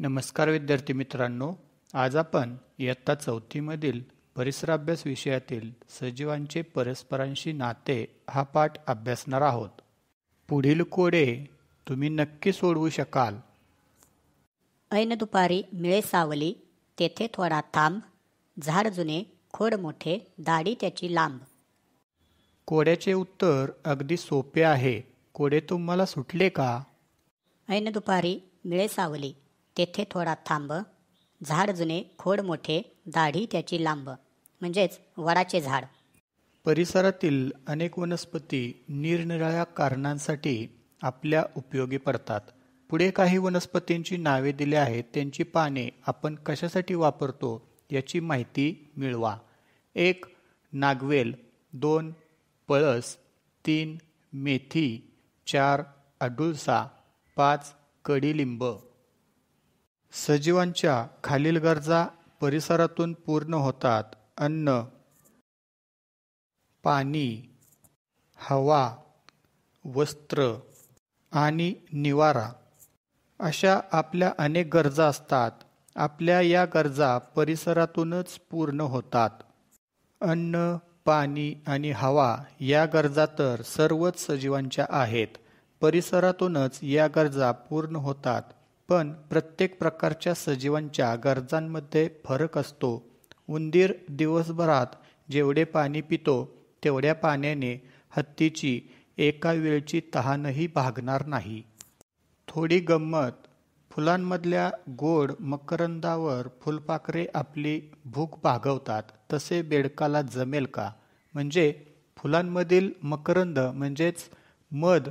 नमस्कार विद्यार्थी मित्रांनो आज आपण इयत्ता चौथीमधील परिसराभ्यास विषयातील सजीवांचे परस्परांशी नाते हा पाठ अभ्यासणार आहोत पुढील कोडे तुम्ही नक्की सोडवू शकाल ऐन दुपारी मिळे सावली तेथे थोडा थांब झाड जुने खोड मोठे दाढी त्याची लांब कोड्याचे उत्तर अगदी सोपे आहे कोडे तुम्हाला सुटले का ऐन दुपारी मिळे सावली तेथे थोडा थांब झाड जुने खोड मोठे दाढी त्याची लांब म्हणजेच वडाचे झाड परिसरातील अनेक वनस्पती निरनिराळ्या कारणांसाठी आपल्या उपयोगी पडतात पुढे काही वनस्पतींची नावे दिली आहेत त्यांची पाने आपण कशासाठी वापरतो याची माहिती मिळवा एक नागवेल दोन पळस तीन मेथी चार अडुळसा पाच कडीलिंब सजीवांच्या खालील गरजा परिसरातून पूर्ण होतात अन्न पाणी हवा वस्त्र आणि निवारा अशा आपल्या अनेक गरजा असतात आपल्या या गरजा परिसरातूनच पूर्ण होतात अन्न पाणी आणि हवा या गरजा तर सर्वच सजीवांच्या आहेत परिसरातूनच या गरजा पूर्ण होतात पण प्रत्येक प्रकारच्या सजीवांच्या गरजांमध्ये फरक असतो उंदीर दिवसभरात जेवढे पाणी पितो तेवढ्या पाण्याने हत्तीची एका वेळची तहानही भागणार नाही थोडी गंमत फुलांमधल्या गोड मकरंदावर फुलपाखरे आपली भूक भागवतात तसे बेडकाला जमेल का म्हणजे फुलांमधील मकरंद म्हणजेच मध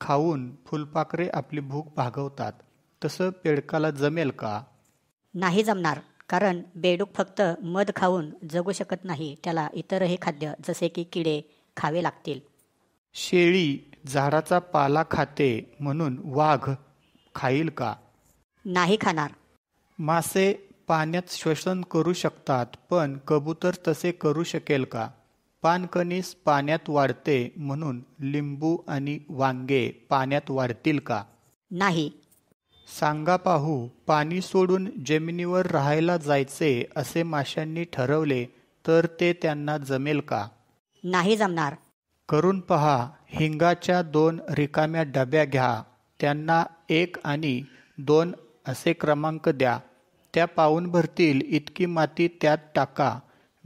खाऊन फुलपाखरे आपली भूक भागवतात तसं पेडकाला जमेल का नाही जमणार कारण बेडूक फक्त मध खाऊन जगू शकत नाही त्याला इतरही खाद्य जसे की किडे खावे लागतील शेळी झाडाचा पाला खाते म्हणून वाघ खाईल का नाही खाणार मासे पाण्यात श्वसन करू शकतात पण कबूतर तसे करू शकेल का पानकणीस पाण्यात वाढते म्हणून लिंबू आणि वांगे पाण्यात वाढतील का नाही सांगा पाहू पाणी सोडून जमिनीवर राहायला जायचे असे माशांनी ठरवले तर ते त्यांना जमेल का नाही जमणार करून पहा हिंगाच्या दोन रिकाम्या डब्या घ्या त्यांना एक आणि दोन असे क्रमांक द्या त्या पाऊन भरतील इतकी माती त्यात टाका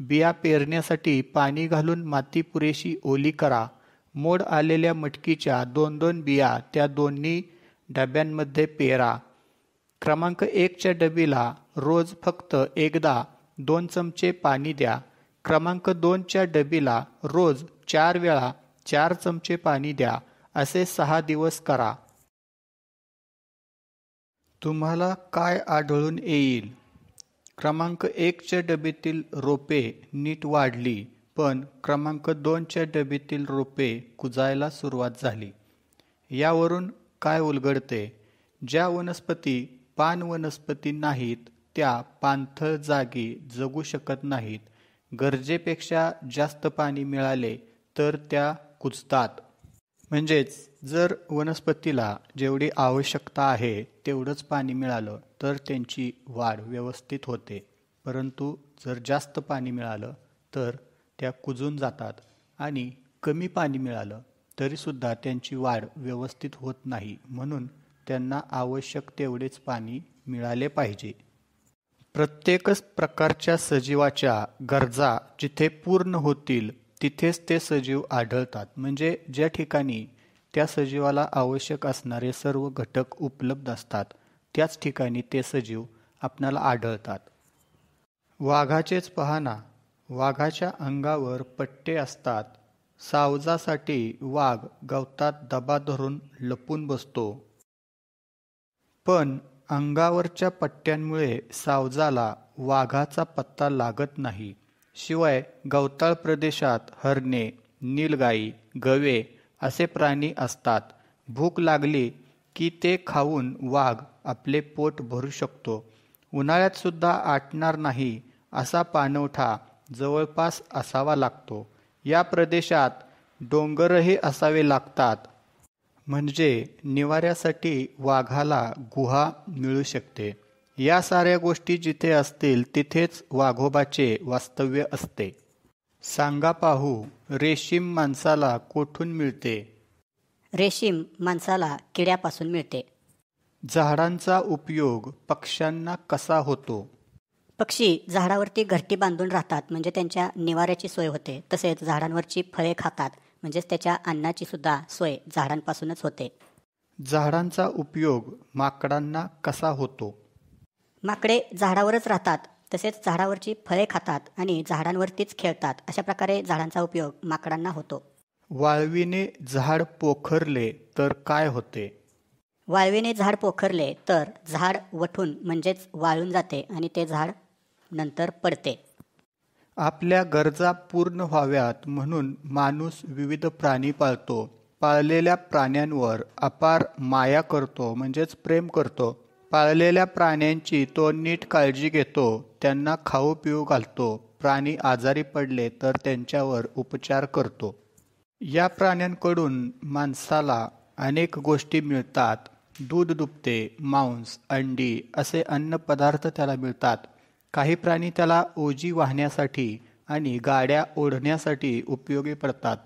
बिया पेरण्यासाठी पाणी घालून माती पुरेशी ओली करा मोड आलेल्या मटकीच्या दोन दोन बिया त्या दोन्ही डब्यांमध्ये पेरा क्रमांक एकच्या डबीला रोज फक्त एकदा दोन चमचे पाणी द्या क्रमांक दोनच्या डबीला रोज चार वेळा चार चमचे पाणी द्या असे सहा दिवस करा तुम्हाला काय आढळून येईल क्रमांक एकच्या डबीतील रोपे नीट वाढली पण क्रमांक दोनच्या डबीतील रोपे कुजायला सुरुवात झाली यावरून काय उलगडते ज्या वनस्पती पान वनस्पती नाहीत त्या पानथळ जागी जगू शकत नाहीत गरजेपेक्षा जास्त पाणी मिळाले तर त्या कुजतात म्हणजेच जर वनस्पतीला जेवढी आवश्यकता आहे तेवढंच पाणी मिळालं तर त्यांची वाढ व्यवस्थित होते परंतु जर जास्त पाणी मिळालं तर त्या कुजून जातात आणि कमी पाणी मिळालं तरीसुद्धा त्यांची वाढ व्यवस्थित होत नाही म्हणून त्यांना आवश्यक तेवढेच पाणी मिळाले पाहिजे प्रत्येकच प्रकारच्या सजीवाच्या गरजा जिथे पूर्ण होतील तिथेच ते सजीव आढळतात म्हणजे ज्या ठिकाणी त्या सजीवाला आवश्यक असणारे सर्व घटक उपलब्ध असतात त्याच ठिकाणी ते सजीव आपणाला आढळतात वाघाचेच पहाना वाघाच्या अंगावर पट्टे असतात सावजासाठी वाघ गवतात दबा धरून लपून बसतो पण अंगावरच्या पट्ट्यांमुळे सावजाला वाघाचा पत्ता लागत नाही शिवाय गवताळ प्रदेशात हरणे नीलगाई गवे असे प्राणी असतात भूक लागली की ते खाऊन वाघ आपले पोट भरू शकतो उन्हाळ्यातसुद्धा आटणार नाही असा पाणवठा जवळपास असावा लागतो या प्रदेशात डोंगरही असावे लागतात म्हणजे निवाऱ्यासाठी वाघाला गुहा मिळू शकते या साऱ्या गोष्टी जिथे असतील तिथेच वाघोबाचे वास्तव्य असते सांगा पाहू रेशीम माणसाला कोठून मिळते रेशीम माणसाला किड्यापासून मिळते झाडांचा उपयोग पक्ष्यांना कसा होतो पक्षी झाडावरती घरटी बांधून राहतात म्हणजे त्यांच्या निवाऱ्याची सोय होते तसेच झाडांवरची फळे खातात म्हणजेच त्याच्या अन्नाची सुद्धा सोय झाडांपासूनच होते झाडांचा उपयोग माकडांना कसा होतो माकडे झाडावरच राहतात तसेच झाडावरची फळे खातात आणि झाडांवरतीच खेळतात अशा प्रकारे झाडांचा उपयोग माकडांना होतो वाळवीने झाड पोखरले तर काय होते वाळवीने झाड पोखरले तर झाड वठून म्हणजेच वाळून जाते आणि ते झाड नंतर पडते आपल्या गरजा पूर्ण व्हाव्यात म्हणून माणूस विविध प्राणी पाळतो पाळलेल्या प्राण्यांवर अपार माया करतो म्हणजेच प्रेम करतो पाळलेल्या प्राण्यांची तो नीट काळजी घेतो त्यांना खाऊ पिऊ घालतो प्राणी आजारी पडले तर त्यांच्यावर उपचार करतो या प्राण्यांकडून माणसाला अनेक गोष्टी मिळतात दूध दुपते मांस अंडी असे अन्न पदार्थ त्याला मिळतात काही प्राणी त्याला ओजी वाहण्यासाठी आणि गाड्या ओढण्यासाठी उपयोगी पडतात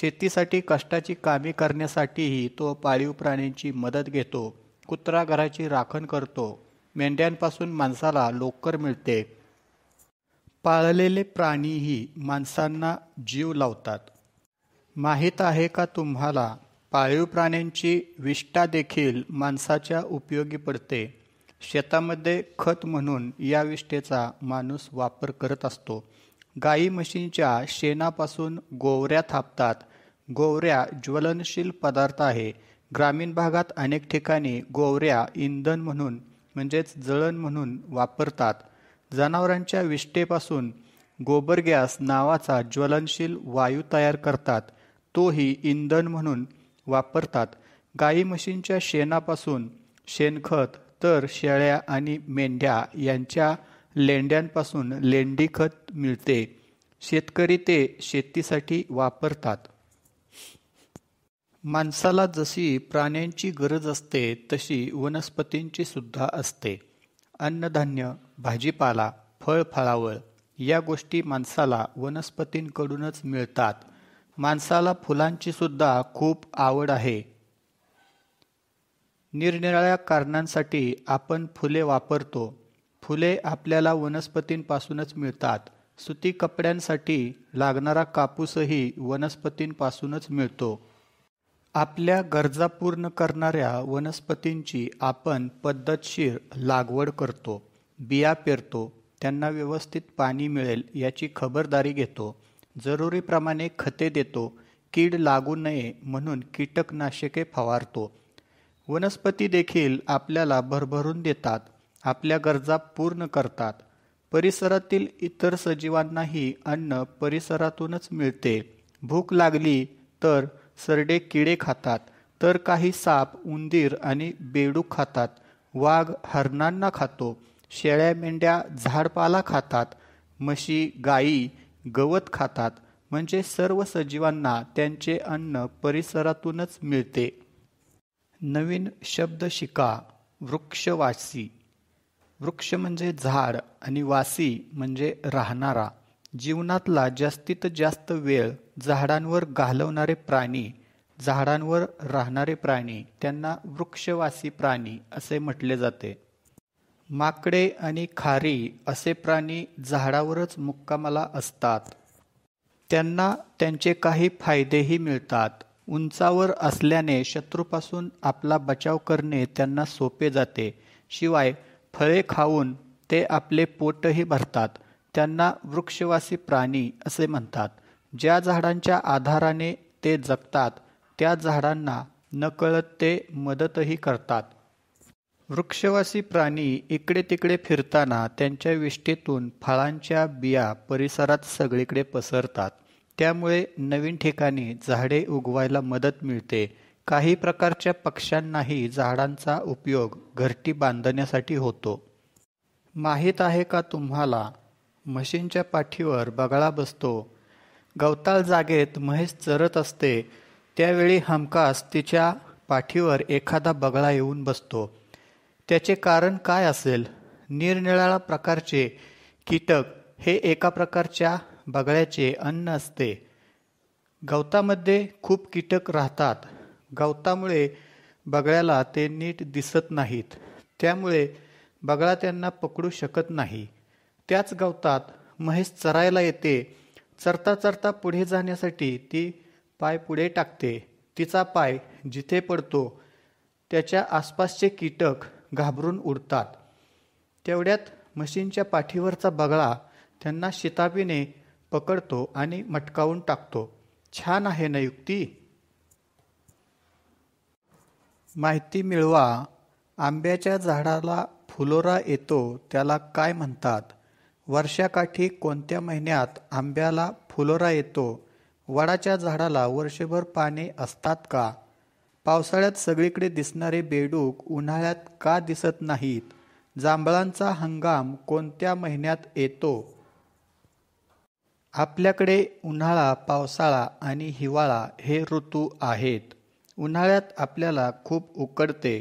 शेतीसाठी कष्टाची कामे करण्यासाठीही तो पाळीव प्राण्यांची मदत घेतो कुत्रा घराची राखण करतो मेंढ्यांपासून माणसाला लोकर मिळते पाळलेले प्राणीही माणसांना जीव लावतात माहीत आहे का तुम्हाला पाळीव प्राण्यांची विष्ठा देखील माणसाच्या उपयोगी पडते शेतामध्ये खत म्हणून या विष्ठेचा माणूस वापर करत असतो गाई म्हशींच्या शेणापासून गोवऱ्या थापतात गोवऱ्या ज्वलनशील पदार्थ आहे ग्रामीण भागात अनेक ठिकाणी गोवऱ्या इंधन म्हणून म्हणजेच जळण म्हणून वापरतात जनावरांच्या विष्ठेपासून गोबर गॅस नावाचा ज्वलनशील वायू तयार करतात तोही इंधन म्हणून वापरतात गाई म्हशींच्या शेणापासून शेणखत तर शेळ्या आणि मेंढ्या यांच्या लेंड्यांपासून लेंडी खत मिळते शेतकरी ते शेतीसाठी वापरतात माणसाला जशी प्राण्यांची गरज असते तशी वनस्पतींची सुद्धा असते अन्नधान्य भाजीपाला फळफळावळ या गोष्टी माणसाला वनस्पतींकडूनच मिळतात माणसाला फुलांची सुद्धा खूप आवड आहे निरनिराळ्या कारणांसाठी आपण फुले वापरतो फुले आपल्याला वनस्पतींपासूनच मिळतात सुती कपड्यांसाठी लागणारा कापूसही वनस्पतींपासूनच मिळतो आपल्या गरजा पूर्ण करणाऱ्या वनस्पतींची आपण पद्धतशीर लागवड करतो बिया पेरतो त्यांना व्यवस्थित पाणी मिळेल याची खबरदारी घेतो जरुरीप्रमाणे खते देतो कीड लागू नये म्हणून कीटकनाशके फवारतो वनस्पती देखील आपल्याला भरभरून देतात आपल्या गरजा पूर्ण करतात परिसरातील इतर सजीवांनाही अन्न परिसरातूनच मिळते भूक लागली तर सरडे किडे खातात तर काही साप उंदीर आणि बेडूक खातात वाघ हरणांना खातो शेळ्या मेंढ्या झाडपाला खातात म्हशी गाई गवत खातात म्हणजे सर्व सजीवांना त्यांचे अन्न परिसरातूनच मिळते नवीन शब्द शिका वृक्षवासी वृक्ष म्हणजे झाड आणि वासी म्हणजे राहणारा जीवनातला जास्तीत जास्त वेळ झाडांवर घालवणारे प्राणी झाडांवर राहणारे प्राणी त्यांना वृक्षवासी प्राणी असे म्हटले जाते माकडे आणि खारी असे प्राणी झाडावरच मुक्कामाला असतात त्यांना त्यांचे काही फायदेही मिळतात उंचावर असल्याने शत्रूपासून आपला बचाव करणे त्यांना सोपे जाते शिवाय फळे खाऊन ते आपले पोटही भरतात त्यांना वृक्षवासी प्राणी असे म्हणतात ज्या झाडांच्या आधाराने ते जगतात त्या झाडांना नकळत ते मदतही करतात वृक्षवासी प्राणी इकडे तिकडे फिरताना त्यांच्या विष्टीतून फळांच्या बिया परिसरात सगळीकडे पसरतात त्यामुळे नवीन ठिकाणी झाडे उगवायला मदत मिळते काही प्रकारच्या पक्ष्यांनाही झाडांचा उपयोग घरटी बांधण्यासाठी होतो माहीत आहे का तुम्हाला म्हशींच्या पाठीवर बगळा बसतो गवताळ जागेत म्हैस चरत असते त्यावेळी हमखास तिच्या पाठीवर एखादा बगळा येऊन बसतो त्याचे कारण काय असेल निरनिराळ्या प्रकारचे कीटक हे एका प्रकारच्या बगळ्याचे अन्न असते गवतामध्ये खूप कीटक राहतात गवतामुळे बगळ्याला ते नीट दिसत नाहीत त्यामुळे बगळा त्यांना पकडू शकत नाही त्याच गवतात महेश चरायला येते चरता चरता पुढे जाण्यासाठी ती पाय पुढे टाकते तिचा पाय जिथे पडतो त्याच्या आसपासचे कीटक घाबरून उडतात तेवढ्यात म्हशींच्या पाठीवरचा बगळा त्यांना शितापीने पकडतो आणि मटकावून टाकतो छान आहे ना युक्ती माहिती मिळवा आंब्याच्या झाडाला फुलोरा येतो त्याला काय म्हणतात वर्षाकाठी कोणत्या महिन्यात आंब्याला फुलोरा येतो वडाच्या झाडाला वर्षभर पाने असतात का पावसाळ्यात सगळीकडे दिसणारे बेडूक उन्हाळ्यात का दिसत नाहीत जांभळांचा हंगाम कोणत्या महिन्यात येतो आपल्याकडे उन्हाळा पावसाळा आणि हिवाळा हे ऋतू आहेत उन्हाळ्यात आपल्याला खूप उकडते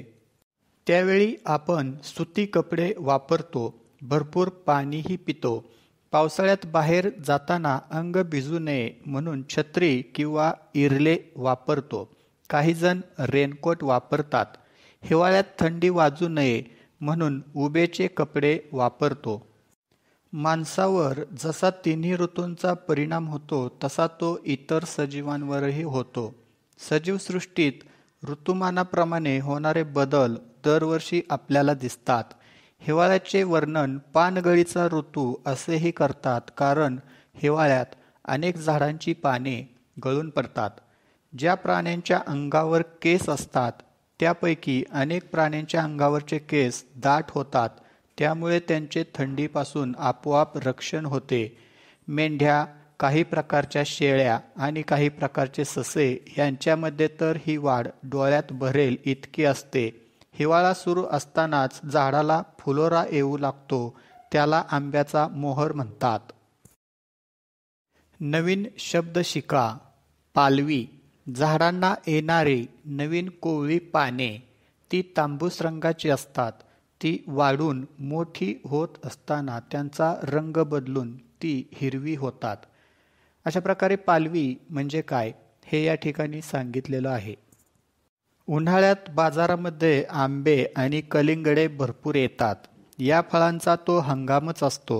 त्यावेळी आपण सुती कपडे वापरतो भरपूर पाणीही पितो पावसाळ्यात बाहेर जाताना अंग भिजू नये म्हणून छत्री किंवा इरले वापरतो काहीजण रेनकोट वापरतात हिवाळ्यात थंडी वाजू नये म्हणून उबेचे कपडे वापरतो माणसावर जसा तिन्ही ऋतूंचा परिणाम होतो तसा तो इतर सजीवांवरही होतो सजीवसृष्टीत ऋतुमानाप्रमाणे होणारे बदल दरवर्षी आपल्याला दिसतात हिवाळ्याचे वर्णन पानगळीचा ऋतू असेही करतात कारण हिवाळ्यात अनेक झाडांची पाने गळून पडतात ज्या प्राण्यांच्या अंगावर केस असतात त्यापैकी अनेक प्राण्यांच्या अंगावरचे केस दाट होतात त्यामुळे त्यांचे थंडीपासून आपोआप रक्षण होते मेंढ्या काही प्रकारच्या शेळ्या आणि काही प्रकारचे ससे यांच्यामध्ये तर ही वाढ डोळ्यात भरेल इतकी असते हिवाळा सुरू असतानाच झाडाला फुलोरा येऊ लागतो त्याला आंब्याचा मोहर म्हणतात नवीन शब्द शिका पालवी झाडांना येणारी नवीन कोवळी पाने ती तांबूस रंगाची असतात ती वाढून मोठी होत असताना त्यांचा रंग बदलून ती हिरवी होतात अशा प्रकारे पालवी म्हणजे काय हे या ठिकाणी सांगितलेलं आहे उन्हाळ्यात बाजारामध्ये आंबे आणि कलिंगडे भरपूर येतात या फळांचा तो हंगामच असतो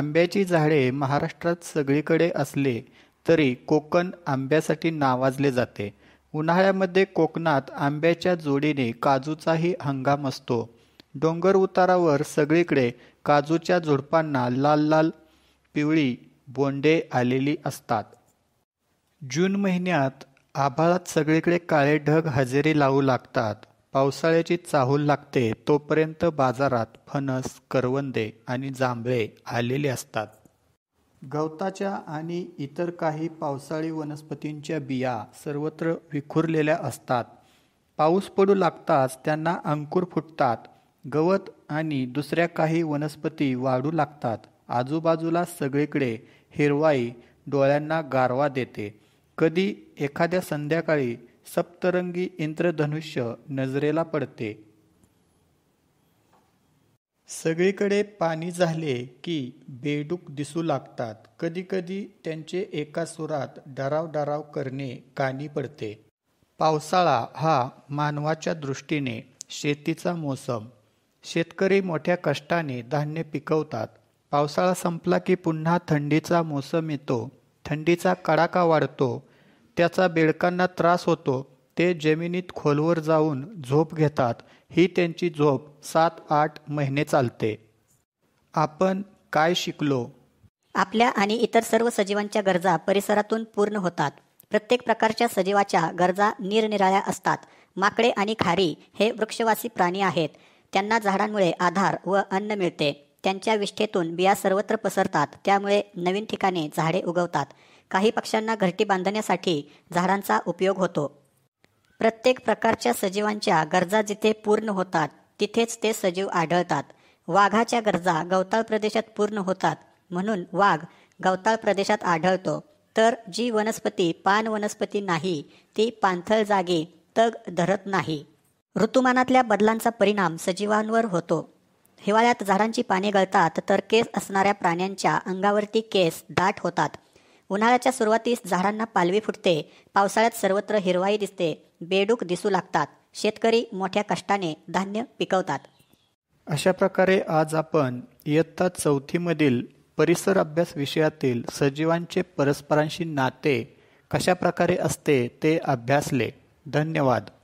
आंब्याची झाडे महाराष्ट्रात सगळीकडे असले तरी कोकण आंब्यासाठी नावाजले जाते उन्हाळ्यामध्ये कोकणात आंब्याच्या जोडीने काजूचाही हंगाम असतो डोंगर उतारावर सगळीकडे काजूच्या झुडपांना लाल लाल पिवळी बोंडे आलेली असतात जून महिन्यात आभाळात सगळीकडे काळे ढग हजेरी लावू लागतात पावसाळ्याची चाहूल लागते तोपर्यंत बाजारात फणस करवंदे आणि जांभळे आलेले असतात गवताच्या आणि इतर काही पावसाळी वनस्पतींच्या बिया सर्वत्र विखुरलेल्या असतात पाऊस पडू लागताच त्यांना अंकुर फुटतात गवत आणि दुसऱ्या काही वनस्पती वाढू लागतात आजूबाजूला सगळीकडे हिरवाई डोळ्यांना गारवा देते कधी एखाद्या संध्याकाळी सप्तरंगी इंद्रधनुष्य नजरेला पडते सगळीकडे पाणी झाले की बेडूक दिसू लागतात कधीकधी त्यांचे एका सुरात डराव डराव करणे कानी पडते पावसाळा हा मानवाच्या दृष्टीने शेतीचा मोसम शेतकरी मोठ्या कष्टाने धान्य पिकवतात पावसाळा संपला की पुन्हा थंडीचा मोसम येतो थंडीचा कडाका वाढतो त्याचा बेडकांना त्रास होतो ते जमिनीत खोलवर जाऊन झोप घेतात ही त्यांची झोप सात आठ महिने चालते आपण काय शिकलो आपल्या आणि इतर सर्व सजीवांच्या गरजा परिसरातून पूर्ण होतात प्रत्येक प्रकारच्या सजीवाच्या गरजा निरनिराळ्या असतात माकडे आणि खारी हे वृक्षवासी प्राणी आहेत त्यांना झाडांमुळे आधार व अन्न मिळते त्यांच्या विष्ठेतून बिया सर्वत्र पसरतात त्यामुळे नवीन ठिकाणी झाडे उगवतात काही पक्ष्यांना घरटी बांधण्यासाठी झाडांचा उपयोग होतो प्रत्येक प्रकारच्या सजीवांच्या गरजा जिथे पूर्ण होतात तिथेच ते सजीव आढळतात वाघाच्या गरजा गवताळ प्रदेशात पूर्ण होतात म्हणून वाघ गवताळ प्रदेशात आढळतो तर जी वनस्पती पान वनस्पती नाही ती पाणथळ जागी तग धरत नाही ऋतुमानातल्या बदलांचा परिणाम सजीवांवर होतो हिवाळ्यात झाडांची पाने गळतात तर केस असणाऱ्या प्राण्यांच्या अंगावरती केस दाट होतात उन्हाळ्याच्या सुरुवातीस झाडांना पालवी फुटते पावसाळ्यात सर्वत्र हिरवाई दिसते बेडूक दिसू लागतात शेतकरी मोठ्या कष्टाने धान्य पिकवतात अशा प्रकारे आज आपण इयत्ता चौथीमधील परिसर अभ्यास विषयातील सजीवांचे परस्परांशी नाते कशा प्रकारे असते ते अभ्यासले धन्यवाद